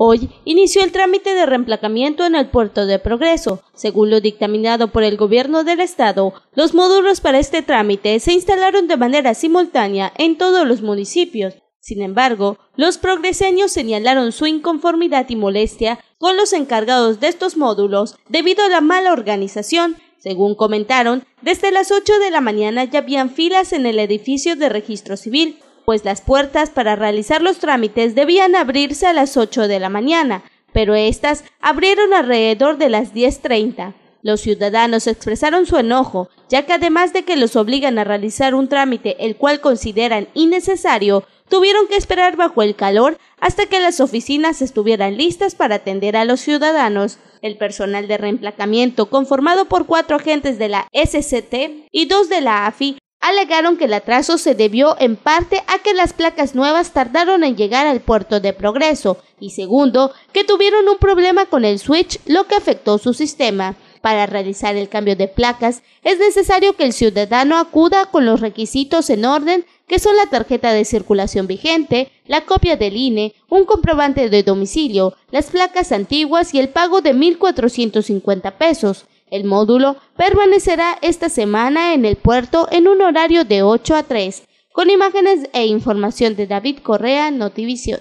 Hoy inició el trámite de reemplacamiento en el puerto de Progreso. Según lo dictaminado por el gobierno del estado, los módulos para este trámite se instalaron de manera simultánea en todos los municipios. Sin embargo, los progreseños señalaron su inconformidad y molestia con los encargados de estos módulos debido a la mala organización. Según comentaron, desde las 8 de la mañana ya habían filas en el edificio de registro civil, pues las puertas para realizar los trámites debían abrirse a las 8 de la mañana, pero éstas abrieron alrededor de las 10.30. Los ciudadanos expresaron su enojo, ya que además de que los obligan a realizar un trámite el cual consideran innecesario, tuvieron que esperar bajo el calor hasta que las oficinas estuvieran listas para atender a los ciudadanos. El personal de reemplacamiento, conformado por cuatro agentes de la SCT y dos de la AFI, alegaron que el atraso se debió en parte a que las placas nuevas tardaron en llegar al puerto de progreso y segundo, que tuvieron un problema con el switch, lo que afectó su sistema. Para realizar el cambio de placas es necesario que el ciudadano acuda con los requisitos en orden que son la tarjeta de circulación vigente, la copia del INE, un comprobante de domicilio, las placas antiguas y el pago de 1.450 pesos. El módulo permanecerá esta semana en el puerto en un horario de 8 a 3, con imágenes e información de David Correa, Notivision.